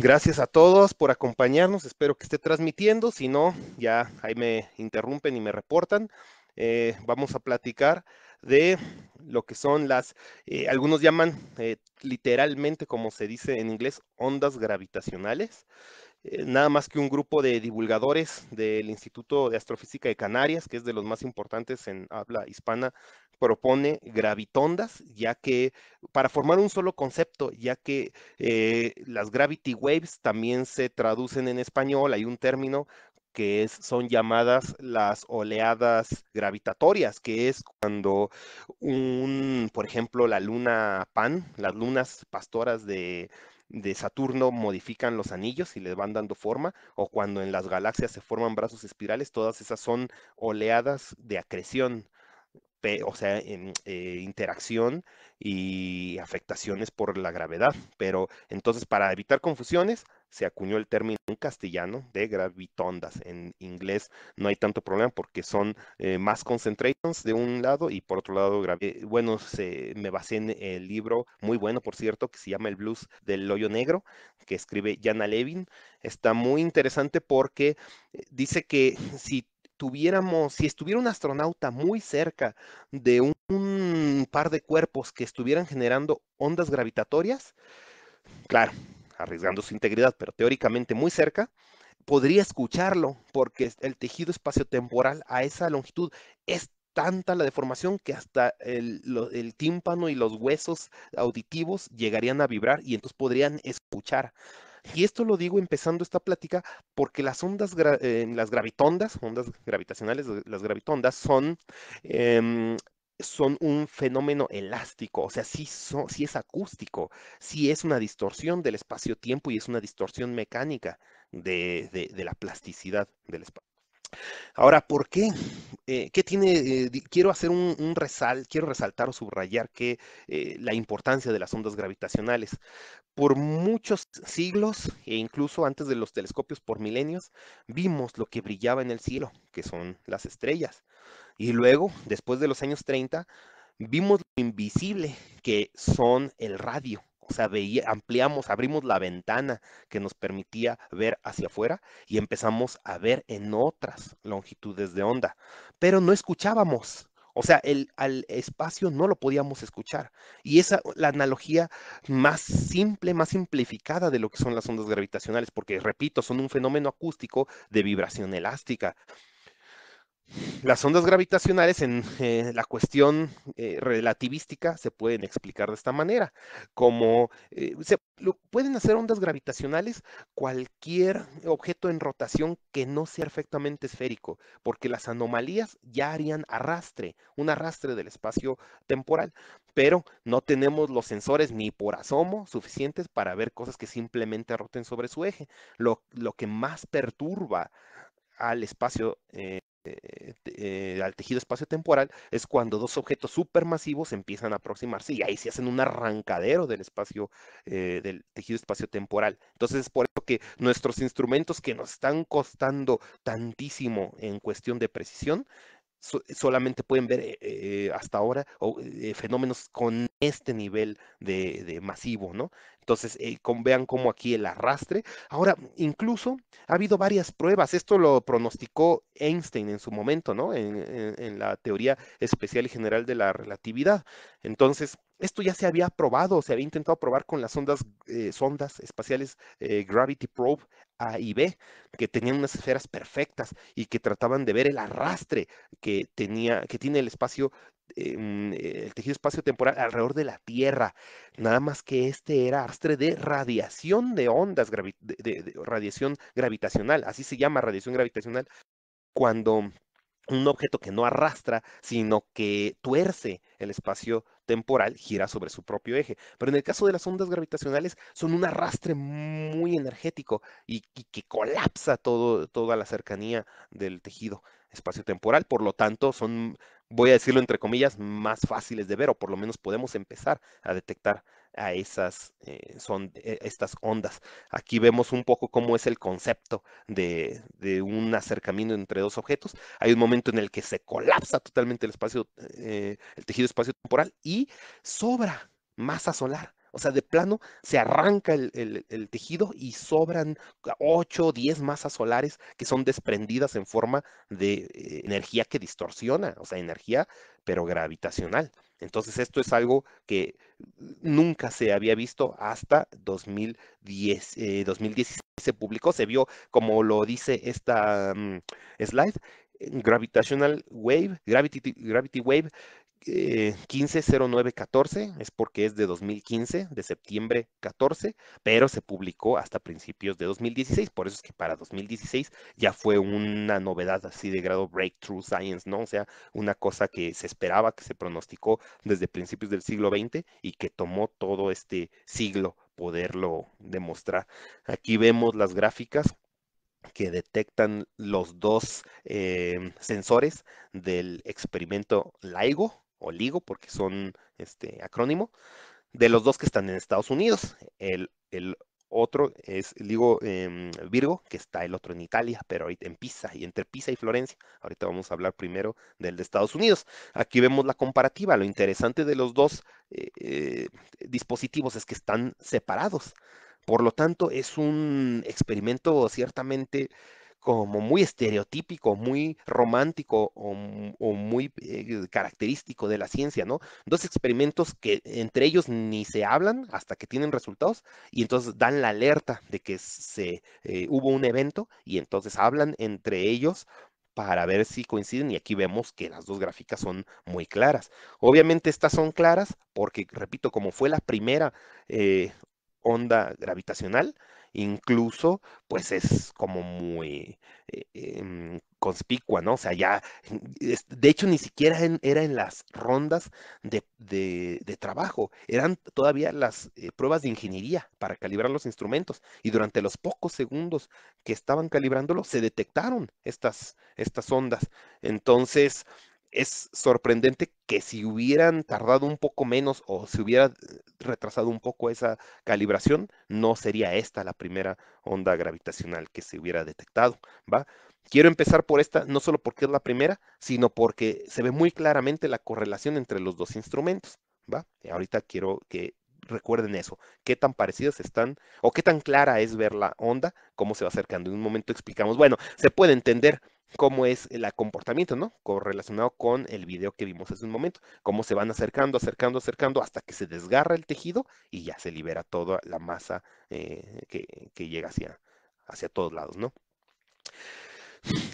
Gracias a todos por acompañarnos. Espero que esté transmitiendo. Si no, ya ahí me interrumpen y me reportan. Eh, vamos a platicar de lo que son las, eh, algunos llaman eh, literalmente, como se dice en inglés, ondas gravitacionales. Eh, nada más que un grupo de divulgadores del Instituto de Astrofísica de Canarias, que es de los más importantes en habla hispana, propone gravitondas, ya que para formar un solo concepto, ya que eh, las gravity waves también se traducen en español, hay un término que es, son llamadas las oleadas gravitatorias, que es cuando un, por ejemplo, la luna Pan, las lunas pastoras de, de Saturno modifican los anillos y les van dando forma, o cuando en las galaxias se forman brazos espirales, todas esas son oleadas de acreción o sea, en, eh, interacción y afectaciones por la gravedad. Pero entonces, para evitar confusiones, se acuñó el término en castellano de gravitondas. En inglés no hay tanto problema porque son eh, más concentrations de un lado y por otro lado, gravitondas eh, bueno, me basé en el libro muy bueno, por cierto, que se llama El Blues del Hoyo Negro, que escribe Jana Levin. Está muy interesante porque dice que si si estuviera un astronauta muy cerca de un, par de cuerpos que estuvieran generando ondas gravitatorias, claro, arriesgando su integridad, pero teóricamente muy cerca, podría escucharlo porque el tejido espaciotemporal a esa longitud es tanta la deformación que hasta el, tímpano y los huesos auditivos llegarían a vibrar y entonces podrían escuchar y esto lo digo empezando esta plática porque las ondas, eh, las gravitondas, ondas gravitacionales, eh, las gravitondas son... Em, son un fenómeno elástico, o sea, sí, es acústico, sí es una distorsión del espacio-tiempo y es una distorsión mecánica de, de la plasticidad del espacio. Ahora, ¿por qué? Eh, ¿Qué tiene? Eh, quiero hacer un, quiero resaltar o subrayar que eh, la importancia de las ondas gravitacionales. Por muchos siglos, e incluso antes de los telescopios por milenios, vimos lo que brillaba en el cielo, que son las estrellas. Y luego, después de los años 30, vimos lo invisible, que son el radio. O sea, ampliamos, abrimos la ventana que nos permitía ver hacia afuera y empezamos a ver en otras longitudes de onda, pero no escuchábamos. O sea, el, al espacio no lo podíamos escuchar. Y esa es la analogía más simple, más simplificada de lo que son las ondas gravitacionales, porque, repito, son un fenómeno acústico de vibración elástica. Las ondas gravitacionales en eh, la cuestión eh, relativística se pueden explicar de esta manera, como eh, se, pueden hacer ondas gravitacionales cualquier objeto en rotación que no sea perfectamente esférico, porque las anomalías ya harían arrastre, un arrastre del espacio temporal, pero no tenemos los sensores ni por asomo suficientes para ver cosas que simplemente roten sobre su eje. Lo, lo que más perturba al espacio este, eh, al tejido espacio-temporal es cuando dos objetos supermasivos empiezan a aproximarse y ahí se hacen un arrancadero del espacio, eh, del tejido espacio-temporal. Entonces es por eso que nuestros instrumentos que nos están costando tantísimo en cuestión de precisión, solamente pueden ver eh, eh, hasta ahora eh, fenómenos con este nivel de, masivo, ¿no? Entonces, con, vean cómo aquí el arrastre. Ahora, incluso ha habido varias pruebas. Esto lo pronosticó Einstein en su momento, ¿no? en la teoría especial y general de la relatividad. Entonces, esto ya se había probado, se había intentado probar con las ondas, eh, sondas espaciales eh, Gravity Probe A y B, que tenían unas esferas perfectas y que trataban de ver el arrastre que, tenía, que tiene el espacio, em, el tejido espacio-temporal alrededor de la Tierra. Nada más que este era arrastre de radiación de ondas, de, de radiación gravitacional, así se llama radiación gravitacional, cuando un objeto que no arrastra, sino que tuerce el espacio temporal gira sobre su propio eje. Pero en el caso de las ondas gravitacionales son un arrastre muy energético y, que colapsa todo, toda la cercanía del tejido espacio-temporal. Por lo tanto, son voy a decirlo entre comillas, más fáciles de ver, o por lo menos podemos empezar a detectar a esas eh, son e, estas ondas. Aquí vemos un poco cómo es el concepto de, de, un acercamiento entre dos objetos. Hay un momento en el que se colapsa totalmente el espacio, eh, el tejido espacio-temporal y sobra masa solar. O sea, de plano se arranca el, tejido y sobran 8 o 10 masas solares que son desprendidas en forma de eh, energía que distorsiona, o sea, energía pero gravitacional. Entonces, esto es algo que nunca se había visto hasta 2010, 2016 eh, se publicó, se vio como lo dice esta mm, slide, eh, Gravitational Wave, Gravity, gravity Wave, 150914 eh, es porque es de 2015, de septiembre 14, pero se publicó hasta principios de 2016, por eso es que para 2016 ya fue una novedad así de grado breakthrough science, ¿no? O sea, una cosa que se esperaba, que se pronosticó desde principios del siglo XX y que tomó todo este siglo poderlo demostrar. Aquí vemos las gráficas que detectan los dos em, sensores del experimento LIGO, o LIGO, porque son este acrónimo, de los dos que están en Estados Unidos. El, el otro es LIGO em, Virgo, que está el otro en Italia, pero ahorita en Pisa y entre Pisa y Florencia. Ahorita vamos a hablar primero del de Estados Unidos. Aquí vemos la comparativa. Lo interesante de los dos eh, eh, dispositivos es que están separados. Por lo tanto, es un experimento ciertamente como muy estereotípico, muy romántico o, muy eh, característico de la ciencia, ¿no? Dos experimentos que entre ellos ni se hablan hasta que tienen resultados y entonces dan la alerta de que se eh, hubo un evento y entonces hablan entre ellos para ver si coinciden y aquí vemos que las dos gráficas son muy claras. Obviamente estas son claras porque, repito, como fue la primera eh, onda gravitacional, incluso, pues es como muy eh, em, conspicua, ¿no? O sea, ya, de hecho, ni siquiera era en las rondas de, de, trabajo, eran todavía las eh, pruebas de ingeniería para calibrar los instrumentos y durante los pocos segundos que estaban calibrándolo se detectaron estas, estas ondas. Entonces, es sorprendente que si hubieran tardado un poco menos o se si hubiera retrasado un poco esa calibración, no sería esta la primera onda gravitacional que se hubiera detectado, ¿va? Quiero empezar por esta, no solo porque es la primera, sino porque se ve muy claramente la correlación entre los dos instrumentos, ¿va? Eh, ahorita quiero que recuerden eso, qué tan parecidas están o qué tan clara es ver la onda, cómo se va acercando. En un momento explicamos, bueno, se puede entender cómo es el comportamiento, ¿no? Correlacionado con el video que vimos hace un momento, cómo se van acercando, acercando, acercando hasta que se desgarra el tejido y ya se libera toda la masa eh, que, llega hacia, hacia todos lados, ¿no?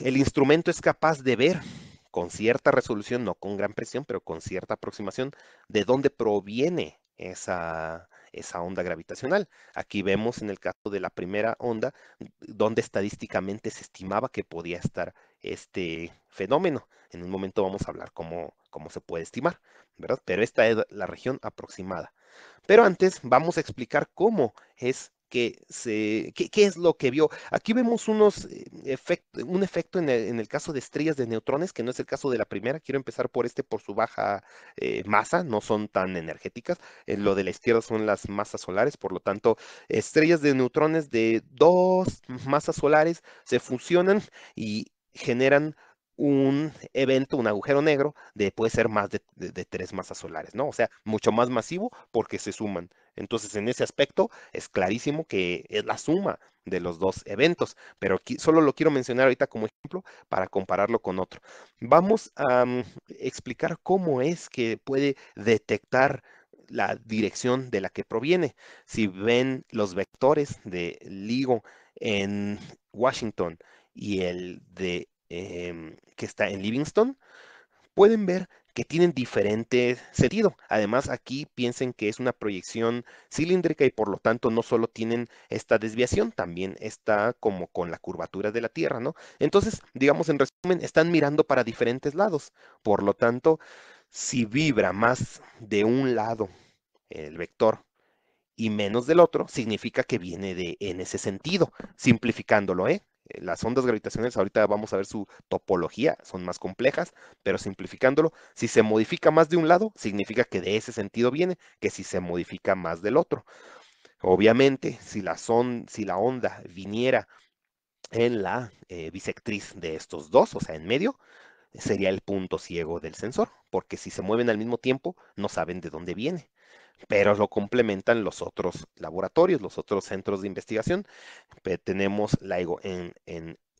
El instrumento es capaz de ver con cierta resolución, no con gran presión, pero con cierta aproximación, de dónde proviene esa, esa onda gravitacional. Aquí vemos en el caso de la primera onda, donde estadísticamente se estimaba que podía estar este fenómeno. En un momento vamos a hablar cómo, cómo se puede estimar, ¿verdad? Pero esta es la región aproximada. Pero antes vamos a explicar cómo es qué, es lo que vio. Aquí vemos unos eh, un efecto en el, caso de estrellas de neutrones, que no es el caso de la primera. Quiero empezar por este, por su baja eh, masa, no son tan energéticas. Eh, lo de la izquierda son las masas solares, por lo tanto, estrellas de neutrones de dos masas solares se fusionan y generan un evento, un agujero negro, de, puede ser más de, tres masas solares, ¿no? O sea, mucho más masivo porque se suman. Entonces, en ese aspecto, es clarísimo que es la suma de los dos eventos, pero aquí, solo lo quiero mencionar ahorita como ejemplo para compararlo con otro. Vamos a mm, explicar cómo es que puede detectar la dirección de la que proviene. Si ven los vectores de LIGO en Washington y el de Em, que está en Livingston, pueden ver que tienen diferente sentido. Además, aquí piensen que es una proyección cilíndrica y por lo tanto no solo tienen esta desviación, también está como con la curvatura de la Tierra, ¿no? Entonces, digamos en resumen, están mirando para diferentes lados. Por lo tanto, si vibra más de un lado el vector y menos del otro, significa que viene de en ese sentido, simplificándolo, ¿eh? Eh, las ondas gravitacionales, ahorita vamos a ver su topología, son más complejas, pero simplificándolo, si se modifica más de un lado, significa que de ese sentido viene, que si se modifica más del otro. Obviamente, si la, si la onda viniera en la eh, bisectriz de estos dos, o sea, en medio, sería el punto ciego del sensor, porque si se mueven al mismo tiempo, no saben de dónde viene pero lo complementan los otros laboratorios, los otros centros de investigación. Tenemos laigo en,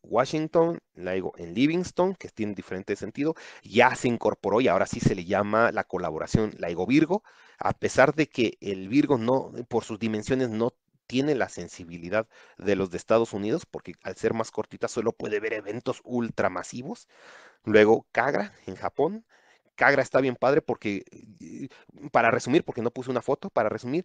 Washington, laigo en Livingston, que tiene diferente sentido, ya se incorporó y ahora sí se le llama la colaboración laigo Virgo, a pesar de que el Virgo no, por sus dimensiones no tiene la sensibilidad de los de Estados Unidos, porque al ser más cortita solo puede ver eventos ultramasivos. Luego CAGRA en Japón, Cagra está bien padre porque, para resumir, porque no puse una foto, para resumir,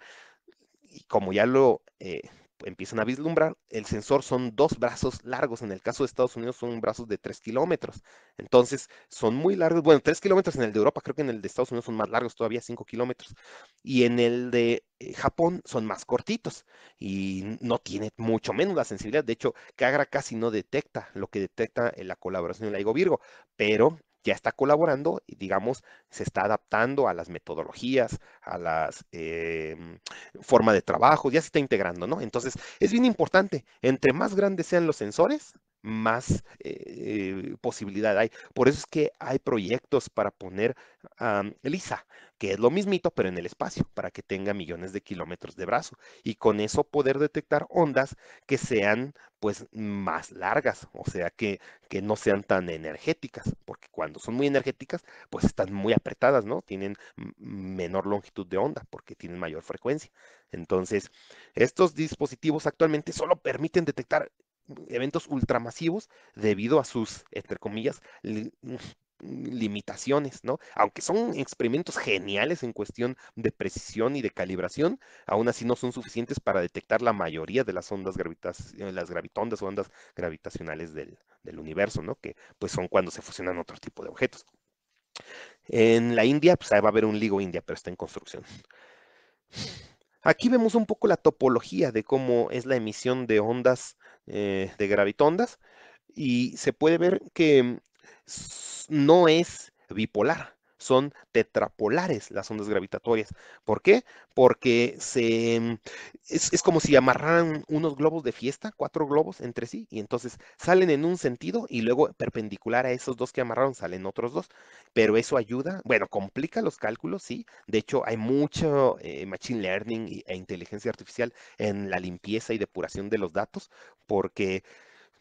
y como ya lo eh, empiezan a vislumbrar, el sensor son dos brazos largos. En el caso de Estados Unidos son brazos de 3 kilómetros. Entonces, son muy largos. Bueno, 3 kilómetros en el de Europa, creo que en el de Estados Unidos son más largos todavía, 5 kilómetros. Y en el de eh, Japón son más cortitos y no tiene mucho menos la sensibilidad. De hecho, CAGRA casi no detecta lo que detecta en eh, la colaboración la Laigo Virgo, pero ya está colaborando y, digamos, se está adaptando a las metodologías, a las em, formas de trabajo, ya se está integrando, ¿no? Entonces, es bien importante, entre más grandes sean los sensores, más eh, posibilidad hay. Por eso es que hay proyectos para poner a lisa, que es lo mismito, pero en el espacio, para que tenga millones de kilómetros de brazo y con eso poder detectar ondas que sean pues más largas, o sea, que, que no sean tan energéticas, porque cuando son muy energéticas, pues están muy apretadas, ¿no? Tienen menor longitud de onda porque tienen mayor frecuencia. Entonces, estos dispositivos actualmente solo permiten detectar eventos ultramasivos debido a sus, entre comillas, mm, limitaciones, ¿no? Aunque son experimentos geniales en cuestión de precisión y de calibración, aún así no son suficientes para detectar la mayoría de las ondas eh, las gravitondas o ondas gravitacionales del, universo, ¿no? Que pues son cuando se fusionan otro tipo de objetos. En la India, pues ahí va a haber un LIGO India, pero está en construcción. Aquí vemos un poco la topología de cómo es la emisión de ondas eh, de gravitondas y se puede ver que mm, no es bipolar son tetrapolares las ondas gravitatorias. ¿Por qué? Porque se, em, es, como si amarraran unos globos de fiesta, cuatro globos entre sí, y entonces salen en un sentido y luego perpendicular a esos dos que amarraron salen otros dos. Pero eso ayuda, bueno, complica los cálculos, sí. De hecho, hay mucho eh, machine learning e inteligencia artificial en la limpieza y depuración de los datos, porque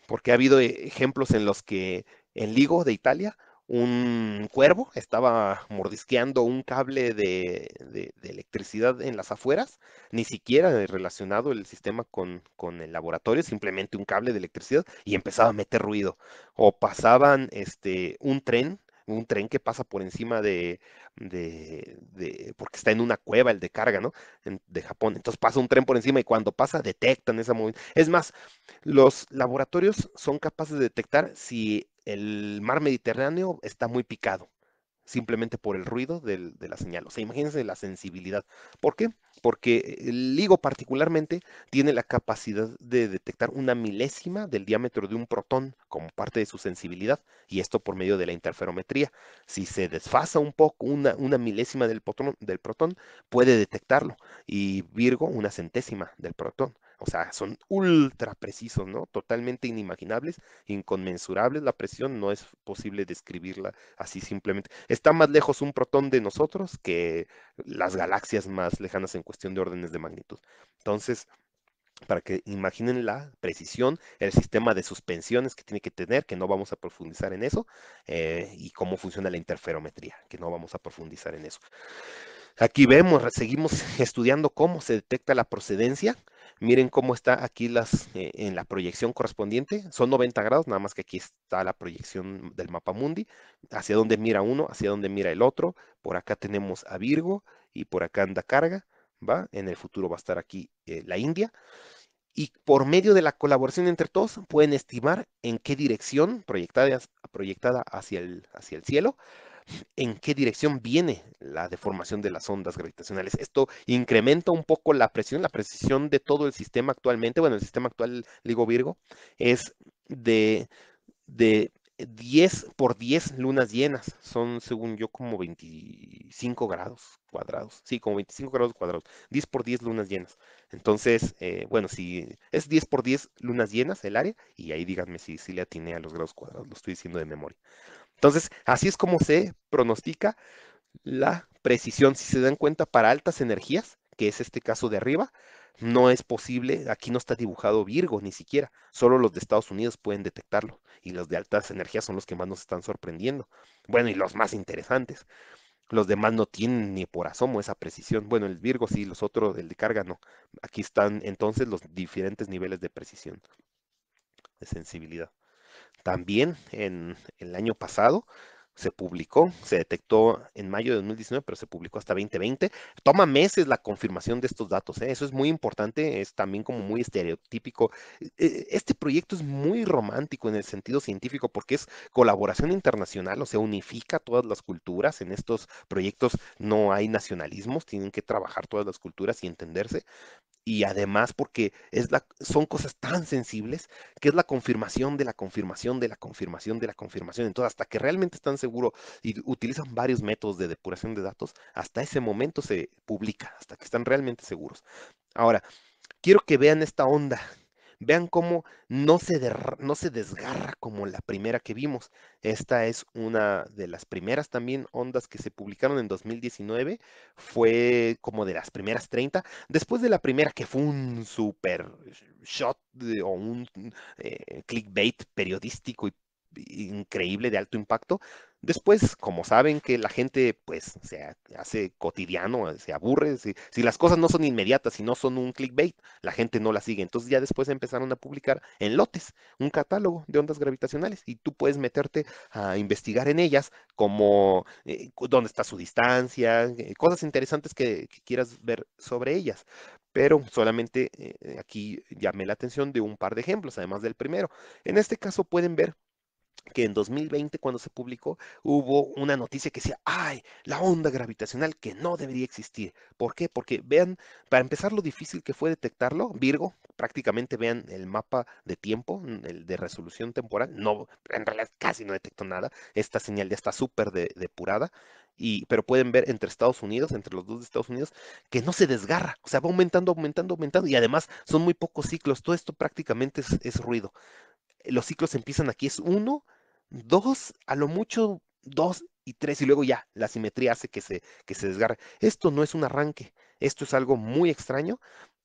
porque ha habido eh, ejemplos en los que en Ligo de Italia un cuervo estaba mordisqueando un cable de, electricidad en las afueras, ni siquiera relacionado el sistema con, el laboratorio, simplemente un cable de electricidad y empezaba a meter ruido. O pasaban este, un tren, un tren que pasa por encima de, porque está en una cueva el de carga, ¿no? de Japón. Entonces pasa un tren por encima y cuando pasa detectan esa movimiento. Es más, los laboratorios son capaces de detectar si el mar Mediterráneo está muy picado, simplemente por el ruido de la señal. O sea, imagínense la sensibilidad. ¿Por qué? Porque el ligo particularmente tiene la capacidad de detectar una milésima del diámetro de un protón como parte de su sensibilidad, y esto por medio de la interferometría. Si se desfasa un poco, una, milésima del del protón, puede detectarlo, y Virgo una centésima del protón o sea, son ultra precisos, ¿no? Totalmente inimaginables, inconmensurables. La presión no es posible describirla así simplemente. Está más lejos un protón de nosotros que las galaxias más lejanas en cuestión de órdenes de magnitud. Entonces, para que imaginen la precisión, el sistema de suspensiones que tiene que tener, que no vamos a profundizar en eso, eh, y cómo funciona la interferometría, que no vamos a profundizar en eso. Aquí vemos, seguimos estudiando cómo se detecta la procedencia Miren cómo está aquí las, eh, en la proyección correspondiente. Son 90 grados, nada más que aquí está la proyección del mapa mundi. Hacia dónde mira uno, hacia dónde mira el otro. Por acá tenemos a Virgo y por acá anda Carga. ¿va? En el futuro va a estar aquí eh, la India. Y por medio de la colaboración entre todos pueden estimar en qué dirección proyectada, proyectada hacia, el, hacia el cielo en qué dirección viene la deformación de las ondas gravitacionales. Esto incrementa un poco la presión, la precisión de todo el sistema actualmente. Bueno, el sistema actual, digo Virgo, es de, 10 por 10 lunas llenas. Son, según yo, como 25 grados cuadrados. Sí, como 25 grados cuadrados. 10 por 10 lunas llenas. Entonces, eh, bueno, si es 10 por 10 lunas llenas el área, y ahí díganme si, si le atiné a los grados cuadrados. Lo estoy diciendo de memoria. Entonces, así es como se pronostica la precisión. Si se dan cuenta, para altas energías, que es este caso de arriba, no es posible, aquí no está dibujado Virgo ni siquiera, solo los de Estados Unidos pueden detectarlo y los de altas energías son los que más nos están sorprendiendo. Bueno, y los más interesantes. Los demás no tienen ni por asomo esa precisión. Bueno, el Virgo sí, los otros, el de carga no. Aquí están entonces los diferentes niveles de precisión, de sensibilidad. También en el año pasado se publicó, se detectó en mayo de 2019, pero se publicó hasta 2020. Toma meses la confirmación de estos datos. ¿eh? Eso es muy importante, es también como muy estereotípico. E, e, este proyecto es muy romántico en el sentido científico porque es colaboración internacional, o sea, unifica todas las culturas. En estos proyectos no hay nacionalismos, tienen que trabajar todas las culturas y entenderse y además porque es la, son cosas tan sensibles que es la confirmación de la confirmación de la confirmación de la confirmación. Entonces, hasta que realmente están seguros y utilizan varios métodos de depuración de datos, hasta ese momento se publica, hasta que están realmente seguros. Ahora, quiero que vean esta onda Vean cómo no se, desgarra como la primera que vimos. Esta es una de las primeras también ondas que se publicaron en 2019. Fue como de las primeras 30. Después de la primera que fue un super shot o un eh, clickbait periodístico y increíble de alto impacto. Después, como saben que la gente pues se hace cotidiano, se aburre, si, las cosas no son inmediatas y no son un clickbait, la gente no la sigue. Entonces ya después empezaron a publicar en lotes un catálogo de ondas gravitacionales y tú puedes meterte a investigar en ellas como eh, dónde está su distancia, eh, cosas interesantes que, quieras ver sobre ellas pero solamente eh, aquí llamé la atención de un par de ejemplos, además del primero. En este caso pueden ver que en 2020, cuando se publicó, hubo una noticia que decía, ay, la onda gravitacional que no debería existir. ¿Por qué? Porque vean, para empezar, lo difícil que fue detectarlo, Virgo, prácticamente vean el mapa de tiempo, mm, el de resolución temporal, no, en realidad casi no detectó nada, esta señal ya está súper depurada. Y, pero pueden ver entre Estados Unidos, entre los dos de Estados Unidos, que no se desgarra, o sea, va aumentando, aumentando, aumentando, y además son muy pocos ciclos, todo esto prácticamente es ruido los ciclos empiezan aquí, es uno, dos, a lo mucho dos y tres, y luego ya, la simetría hace que se, que se desgarre. Esto no es un arranque, esto es algo muy extraño.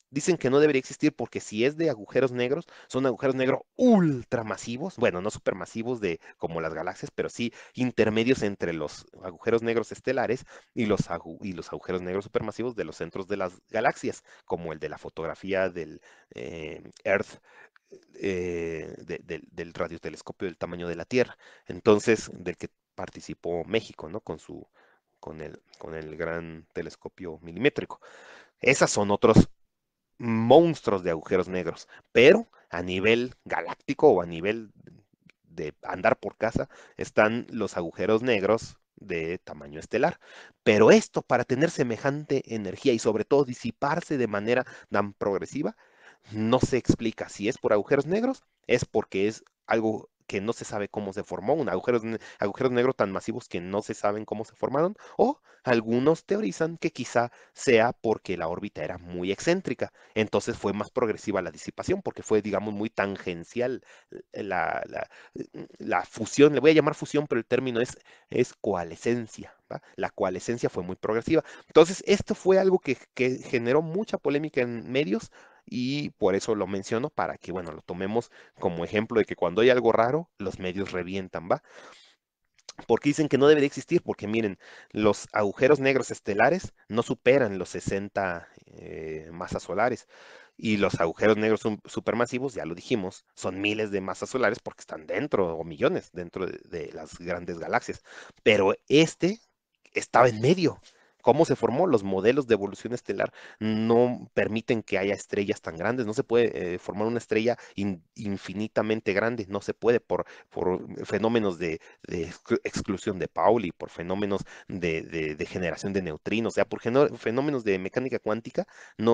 Dicen que no debería existir porque si es de agujeros negros, son agujeros negros ultramasivos, bueno, no supermasivos de como las galaxias, pero sí intermedios entre los agujeros negros estelares y los, y los agujeros negros supermasivos de los centros de las galaxias, como el de la fotografía del eh, Earth eh, del radiotelescopio del tamaño de la Tierra, entonces del que participó México, ¿no? Con su con el, con el gran telescopio milimétrico. Esas son otros monstruos de agujeros negros, pero a nivel galáctico o a nivel de andar por casa están los agujeros negros de tamaño estelar. Pero esto para tener semejante energía y sobre todo disiparse de manera tan progresiva no se explica si es por agujeros negros, es porque es algo que no se sabe cómo se formó, un agujero agujeros negros tan masivos que no se saben cómo se formaron, o algunos teorizan que quizá sea porque la órbita era muy excéntrica, entonces fue más progresiva la disipación, porque fue, digamos, muy tangencial eh, la, fusión, le voy a llamar fusión, pero el término es, coalescencia, la coalescencia fue muy progresiva. Entonces, esto fue algo que, generó mucha polémica en medios, y por eso lo menciono para que, bueno, lo tomemos como ejemplo de que cuando hay algo raro, los medios revientan, ¿va? Porque dicen que no debe existir, porque miren, los agujeros negros estelares no superan los 60 eh, masas solares. Y los agujeros negros supermasivos, ya lo dijimos, son miles de masas solares porque están dentro, o millones, dentro de, de las grandes galaxias. Pero este estaba en medio, cómo se formó, los modelos de evolución estelar no permiten que haya estrellas tan grandes, no se puede eh, formar una estrella infinitamente grande, no se puede por, fenómenos de, exclusión de Pauli, por fenómenos de, generación de neutrinos, o sea, por fenómenos de mecánica cuántica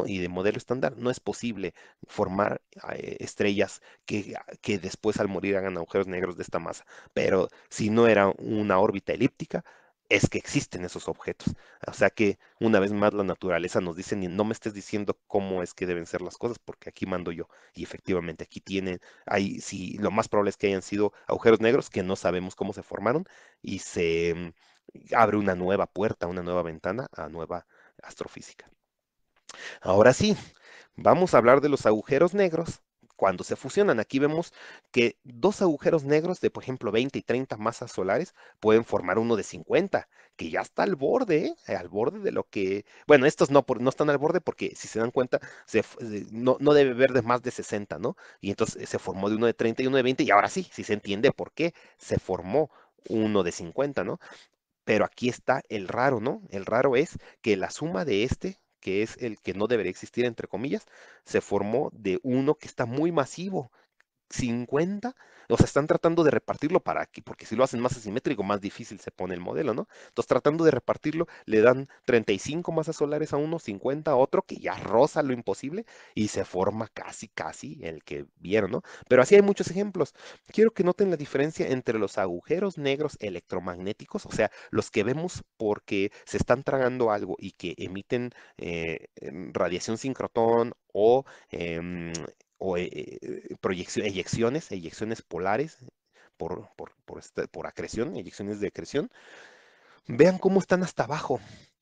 y de modelo estándar, no es posible formar eh, estrellas que después al morir hagan agujeros negros de esta masa, pero si no era una órbita elíptica, es que existen esos objetos. O sea que una vez más la naturaleza nos dice, no me estés diciendo cómo es que deben ser las cosas, porque aquí mando yo. Y efectivamente aquí tienen, hay, sí, lo más probable es que hayan sido agujeros negros que no sabemos cómo se formaron y se mm, abre una nueva puerta, una nueva ventana a nueva astrofísica. Ahora sí, vamos a hablar de los agujeros negros cuando se fusionan. Aquí vemos que dos agujeros negros de, por ejemplo, 20 y 30 masas solares pueden formar uno de 50, que ya está al borde, eh, al borde de lo que... Bueno, estos no, no están al borde porque, si se dan cuenta, eh, no, debe haber de más de 60, ¿no? Y entonces se formó de uno de 30 y uno de 20, y ahora sí, si se entiende por qué se formó uno de 50, ¿no? Pero aquí está el raro, ¿no? El raro es que la suma de este que es el que no debería existir, entre comillas, se formó de uno que está muy masivo, 50, o sea, están tratando de repartirlo para aquí, porque si lo hacen más asimétrico, más difícil se pone el modelo, ¿no? Entonces, tratando de repartirlo, le dan 35 masas solares a uno, 50 a otro, que ya roza lo imposible, y se forma casi, casi el que vieron, ¿no? Pero así hay muchos ejemplos. Quiero que noten la diferencia entre los agujeros negros electromagnéticos, o sea, los que vemos porque se están tragando algo y que emiten eh, em, radiación sincrotón o em, o eh, eh, eh, eyecciones, eyecciones polares por, este, por, acreción, eyecciones de acreción, vean cómo están hasta abajo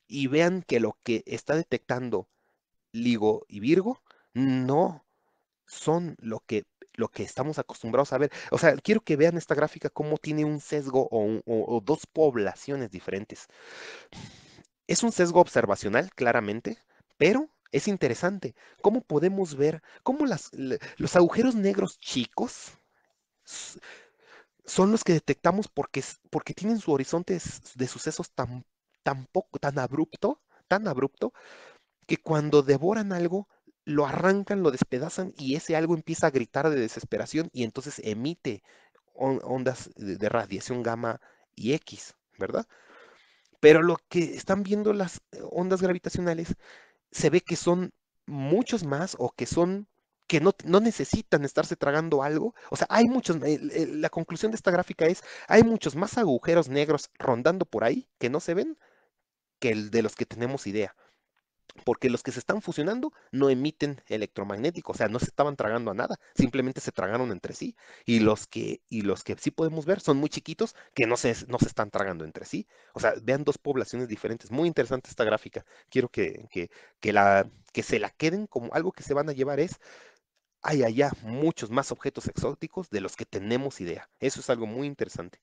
y vean que lo que está detectando Ligo y Virgo no son lo que, lo que estamos acostumbrados a ver. O sea, quiero que vean esta gráfica cómo tiene un sesgo o dos poblaciones diferentes. Es un sesgo observacional, claramente, pero es interesante cómo podemos ver cómo las, los agujeros negros chicos son los que detectamos porque, porque tienen su horizonte de sucesos tan, tan, poco, tan abrupto, tan abrupto, que cuando devoran algo, lo arrancan, lo despedazan y ese algo empieza a gritar de desesperación y entonces emite ondas de radiación gamma y X, ¿verdad? Pero lo que están viendo las ondas gravitacionales se ve que son muchos más o que son que no, no, necesitan estarse tragando algo. O sea, hay muchos, la conclusión de esta gráfica es, hay muchos más agujeros negros rondando por ahí que no se ven que el de los que tenemos idea porque los que se están fusionando no emiten electromagnético, o sea, no se estaban tragando a nada, simplemente se tragaron entre sí. Y los que, y los que sí podemos ver son muy chiquitos que no se, no se están tragando entre sí. O sea, vean dos poblaciones diferentes. Muy interesante esta gráfica. Quiero que, que la, que se la queden como algo que se van a llevar es hay allá muchos más objetos exóticos de los que tenemos idea. Eso es algo muy interesante.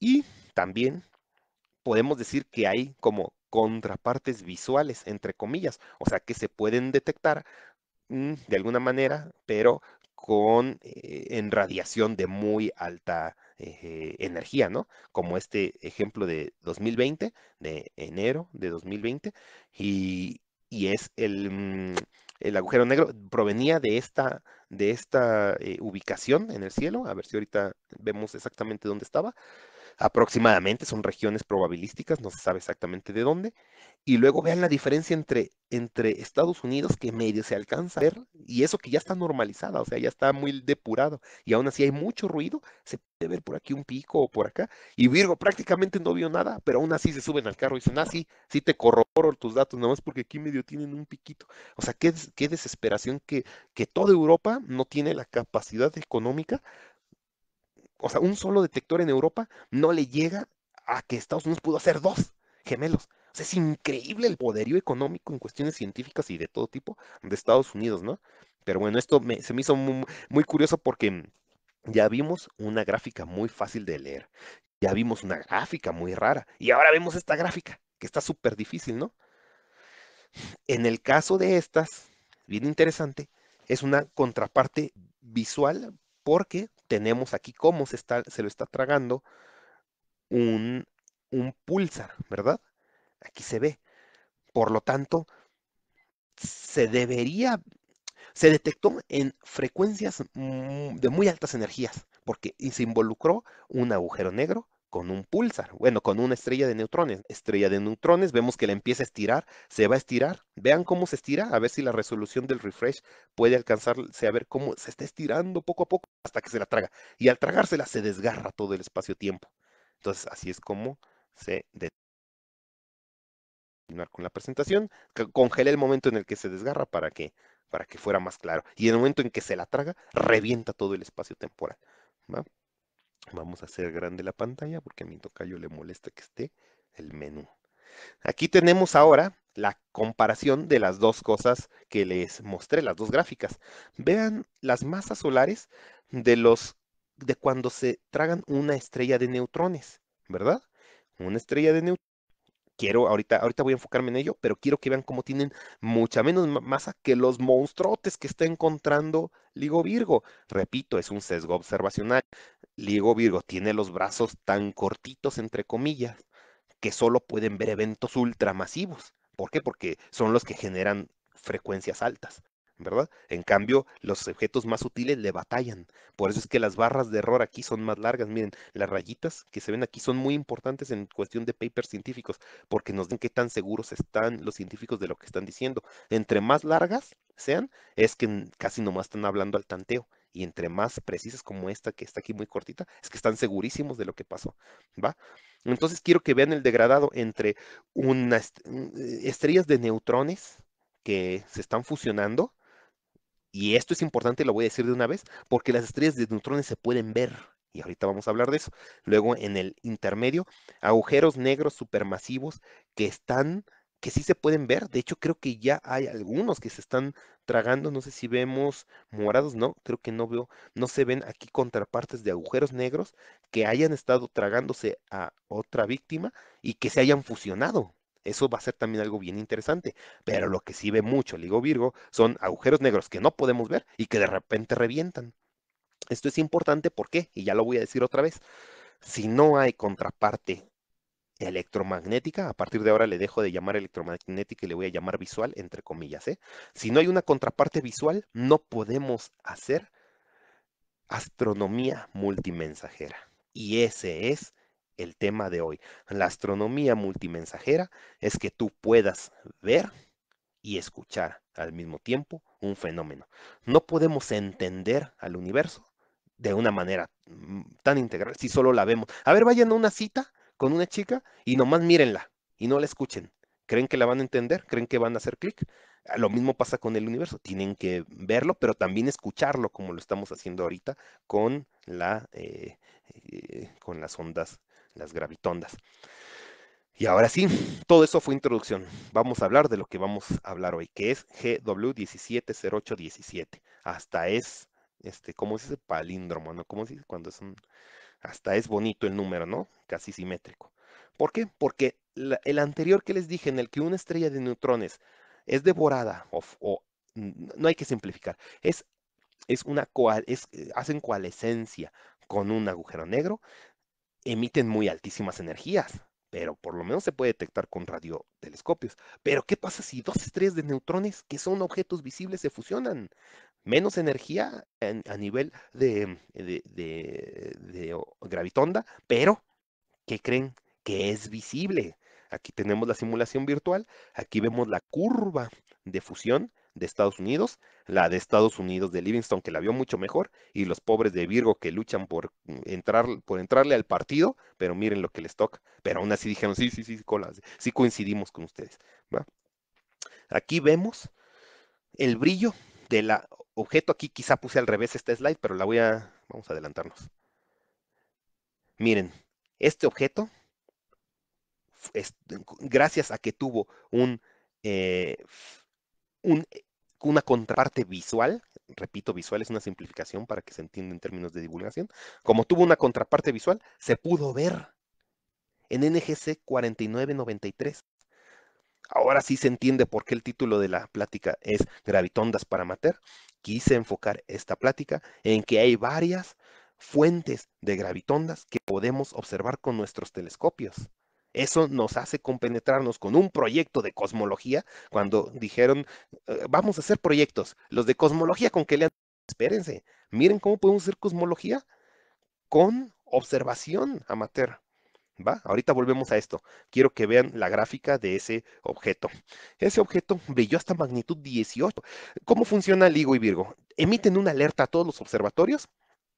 Y también podemos decir que hay como contrapartes visuales, entre comillas, o sea, que se pueden detectar mm, de alguna manera, pero con eh, en radiación de muy alta eh, energía, ¿no? Como este ejemplo de 2020, de enero de 2020, y, y es el, mm, el agujero negro, provenía de esta, de esta eh, ubicación en el cielo, a ver si ahorita vemos exactamente dónde estaba, aproximadamente, son regiones probabilísticas, no se sabe exactamente de dónde, y luego vean la diferencia entre, entre Estados Unidos, que medio se alcanza a ver, y eso que ya está normalizada, o sea, ya está muy depurado, y aún así hay mucho ruido, se puede ver por aquí un pico o por acá, y Virgo prácticamente no vio nada, pero aún así se suben al carro y dicen, ah, sí, sí te corroboro tus datos, nada más porque aquí medio tienen un piquito. O sea, qué, qué desesperación que, que toda Europa no tiene la capacidad económica o sea, un solo detector en Europa no le llega a que Estados Unidos pudo hacer dos gemelos. O sea, es increíble el poderío económico en cuestiones científicas y de todo tipo de Estados Unidos, ¿no? Pero bueno, esto se me hizo muy, muy curioso porque ya vimos una gráfica muy fácil de leer, ya vimos una gráfica muy rara y ahora vemos esta gráfica que está súper difícil, ¿no? En el caso de estas, bien interesante, es una contraparte visual porque tenemos aquí cómo se, está, se lo está tragando un, un pulsar, ¿verdad? Aquí se ve. Por lo tanto, se debería, se detectó en frecuencias de muy altas energías, porque se involucró un agujero negro con un pulsar, bueno, con una estrella de neutrones. Estrella de neutrones, vemos que la empieza a estirar, se va a estirar. Vean cómo se estira, a ver si la resolución del refresh puede alcanzarse a ver cómo se está estirando poco a poco hasta que se la traga. Y al tragársela se desgarra todo el espacio-tiempo. Entonces, así es como se continuar con la presentación. Congelé el momento en el que se desgarra para que, para que fuera más claro. Y en el momento en que se la traga, revienta todo el espacio temporal. ¿va? Vamos a hacer grande la pantalla porque a mi tocayo le molesta que esté el menú. Aquí tenemos ahora la comparación de las dos cosas que les mostré, las dos gráficas. Vean las masas solares de los de cuando se tragan una estrella de neutrones, ¿verdad? Una estrella de neutrones quiero, ahorita, ahorita voy a enfocarme en ello, pero quiero que vean cómo tienen mucha menos masa que los monstruotes que está encontrando Ligo Virgo. Repito, es un sesgo observacional. Ligo Virgo tiene los brazos tan cortitos, entre comillas, que solo pueden ver eventos ultramasivos. ¿Por qué? Porque son los que generan frecuencias altas. ¿verdad? En cambio, los objetos más sutiles le batallan. Por eso es que las barras de error aquí son más largas. Miren, las rayitas que se ven aquí son muy importantes en cuestión de papers científicos, porque nos den qué tan seguros están los científicos de lo que están diciendo. Entre más largas sean, es que casi nomás están hablando al tanteo. Y entre más precisas como esta, que está aquí muy cortita, es que están segurísimos de lo que pasó, ¿va? Entonces quiero que vean el degradado entre unas mm, eh, estrellas de neutrones que se están fusionando, y esto es importante, lo voy a decir de una vez, porque las estrellas de neutrones se pueden ver. Y ahorita vamos a hablar de eso. Luego, en el intermedio, agujeros negros supermasivos que están, que sí se pueden ver. De hecho, creo que ya hay algunos que se están tragando. No sé si vemos morados, no, creo que no veo, no se ven aquí contrapartes de agujeros negros que hayan estado tragándose a otra víctima y que se hayan fusionado. Eso va a ser también algo bien interesante. Pero lo que sí ve mucho, el digo Virgo, son agujeros negros que no podemos ver y que de repente revientan. Esto es importante porque, y ya lo voy a decir otra vez, si no hay contraparte electromagnética, a partir de ahora le dejo de llamar electromagnética y le voy a llamar visual, entre comillas, ¿eh? si no hay una contraparte visual, no podemos hacer astronomía multimensajera. Y ese es el tema de hoy. La astronomía multimensajera es que tú puedas ver y escuchar al mismo tiempo un fenómeno. No podemos entender al universo de una manera mm, tan integral si solo la vemos. A ver, vayan a una cita con una chica y nomás mírenla y no la escuchen. ¿Creen que la van a entender? ¿Creen que van a hacer clic? Ah, lo mismo pasa con el universo. Tienen que verlo, pero también escucharlo, como lo estamos haciendo ahorita con, la, eh, eh, con las ondas las gravitondas. Y ahora sí, todo eso fue introducción. Vamos a hablar de lo que vamos a hablar hoy, que es GW170817. Hasta es, este, ¿cómo se dice? Palíndromo, ¿no? ¿Cómo se dice? Cuando es un... Hasta es bonito el número, ¿no? Casi simétrico. ¿Por qué? Porque el anterior que les dije, en el que una estrella de neutrones es devorada, o, no hay que simplificar, es, es una, es, eh, hacen coalescencia con un agujero negro, emiten muy altísimas energías, pero por lo menos se puede detectar con radiotelescopios. Pero ¿qué pasa si dos estrellas de neutrones, que son objetos visibles, se fusionan? Menos energía a nivel de, de gravitonda, pero ¿qué creen? Que es visible. Aquí tenemos la simulación virtual, aquí vemos la curva de fusión de Estados Unidos, la de Estados Unidos de Livingston, que la vio mucho mejor, y los pobres de Virgo que luchan por, mm, entrar, por entrarle al partido, pero miren lo que les toca. Pero aún así dijeron, sí, sí, sí, colas, sí coincidimos con ustedes. Aquí vemos el brillo del objeto. Aquí quizá puse al revés este slide, pero la voy a... Vamos a adelantarnos. Miren, este objeto, gracias a que tuvo un, eh, un una contraparte visual, repito, visual es una simplificación para que se entienda en términos de divulgación, como tuvo una contraparte visual, se pudo ver en NGC 4993. Ahora sí se entiende por qué el título de la plática es Gravitondas para mater. Quise enfocar esta plática en que hay varias fuentes de gravitondas que podemos observar con nuestros telescopios. Eso nos hace compenetrarnos con un proyecto de cosmología cuando dijeron, eh, vamos a hacer proyectos, los de cosmología con que lean, espérense, miren cómo podemos hacer cosmología con observación amateur. ¿Va? Ahorita volvemos a esto. Quiero que vean la gráfica de ese objeto. Ese objeto brilló hasta magnitud 18. ¿Cómo funciona LIGO y Virgo? Emiten una alerta a todos los observatorios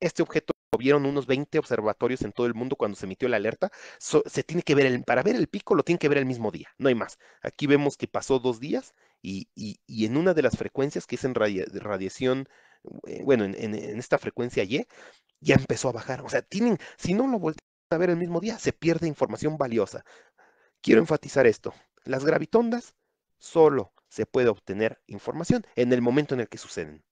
este objeto lo vieron unos 20 observatorios en todo el mundo cuando se emitió la alerta. se tiene que ver, para ver el pico lo tienen que ver el mismo día, no hay más. Aquí vemos que pasó dos días y, en una de las frecuencias que es en radiación, eh, bueno, en, esta frecuencia Y, ya empezó a bajar. O sea, tienen, si no lo voltean a ver el mismo día, se pierde información valiosa. Quiero enfatizar esto. Las gravitondas solo se puede obtener información en el momento en el que suceden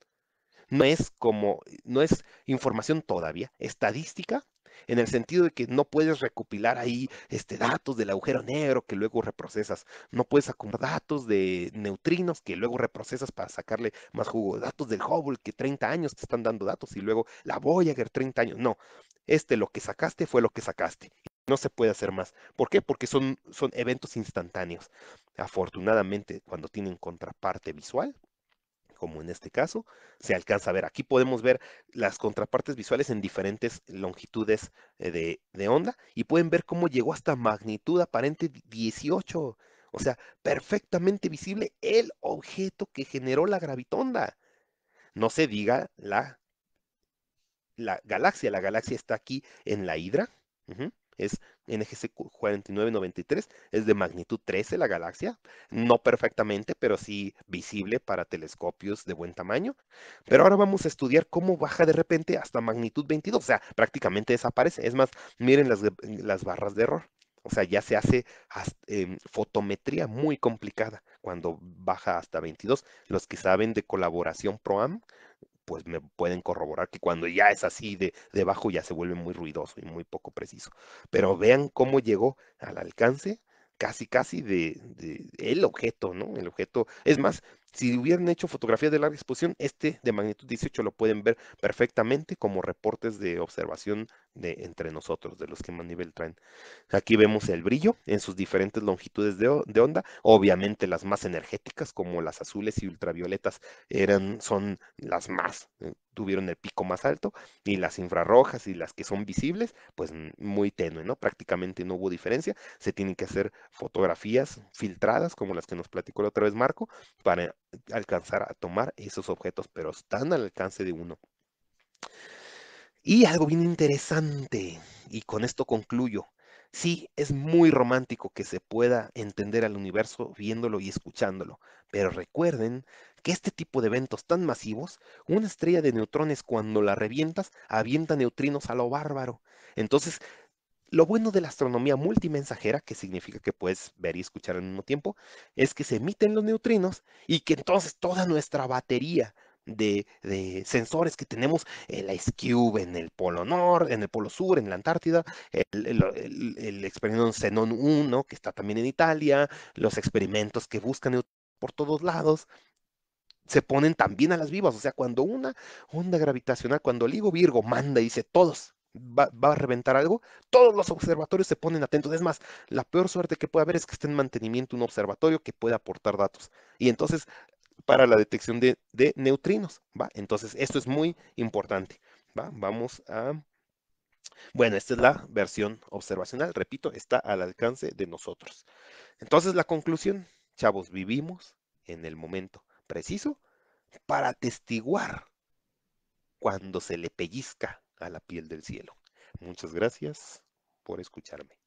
no es como, no es información todavía estadística, en el sentido de que no puedes recopilar ahí este, datos del agujero negro que luego reprocesas, no puedes sacar datos de neutrinos que luego reprocesas para sacarle más jugo, datos del Hubble que 30 años te están dando datos y luego la Voyager 30 años, no, este lo que sacaste fue lo que sacaste. No se puede hacer más. ¿Por qué? Porque son, son eventos instantáneos. Afortunadamente, cuando tienen contraparte visual, como en este caso, se alcanza a ver. Aquí podemos ver las contrapartes visuales en diferentes longitudes eh, de, onda y pueden ver cómo llegó hasta magnitud aparente 18. O sea, perfectamente visible el objeto que generó la gravitonda. No se diga la, galaxia. La galaxia está aquí en la hidra es NGC 4993, es de magnitud 13 la galaxia, no perfectamente, pero sí visible para telescopios de buen tamaño. Pero ahora vamos a estudiar cómo baja de repente hasta magnitud 22, o sea, prácticamente desaparece. Es más, miren las, barras de error. O sea, ya se hace em, fotometría muy complicada cuando baja hasta 22. Los que saben de colaboración PROAM pues me pueden corroborar que cuando ya es así de, debajo bajo ya se vuelve muy ruidoso y muy poco preciso. Pero vean cómo llegó al alcance casi, casi de, de, el objeto, ¿no? El objeto, es más, si hubieran hecho fotografías de larga exposición, este de magnitud 18 lo pueden ver perfectamente como reportes de observación de entre nosotros, de los que más nivel traen. Aquí vemos el brillo en sus diferentes longitudes de, de onda, obviamente las más energéticas como las azules y ultravioletas eran, son las más eh, tuvieron el pico más alto y las infrarrojas y las que son visibles, pues mm, muy tenue, ¿no? Prácticamente no hubo diferencia. Se tienen que hacer fotografías filtradas, como las que nos platicó la otra vez Marco, para alcanzar a tomar esos objetos, pero están al alcance de uno. Y algo bien interesante, y con esto concluyo. Sí, es muy romántico que se pueda entender al universo viéndolo y escuchándolo, pero recuerden que este tipo de eventos tan masivos, una estrella de neutrones cuando la revientas, avienta neutrinos a lo bárbaro. Entonces, lo bueno de la astronomía multimensajera, que significa que puedes ver y escuchar al mismo tiempo, es que se emiten los neutrinos y que entonces toda nuestra batería de, sensores que tenemos, el IceCube en el Polo Norte, en el Polo Sur, en la Antártida, el, experimento Xenon 1, que está también en Italia, los experimentos que buscan por todos lados, se ponen también a las vivas. O sea, cuando una onda gravitacional, cuando el higo Virgo manda y dice todos, Va, a reventar algo, todos los observatorios se ponen atentos. Es más, la peor suerte que puede haber es que esté en mantenimiento un observatorio que pueda aportar datos. Y entonces, para la detección de, de neutrinos, ¿va? Entonces, esto es muy importante, ¿va? Vamos a... Bueno, esta es la versión observacional, repito, está al alcance de nosotros. Entonces, la conclusión, chavos, vivimos en el momento preciso para atestiguar cuando se le pellizca a la piel del cielo. Muchas gracias por escucharme.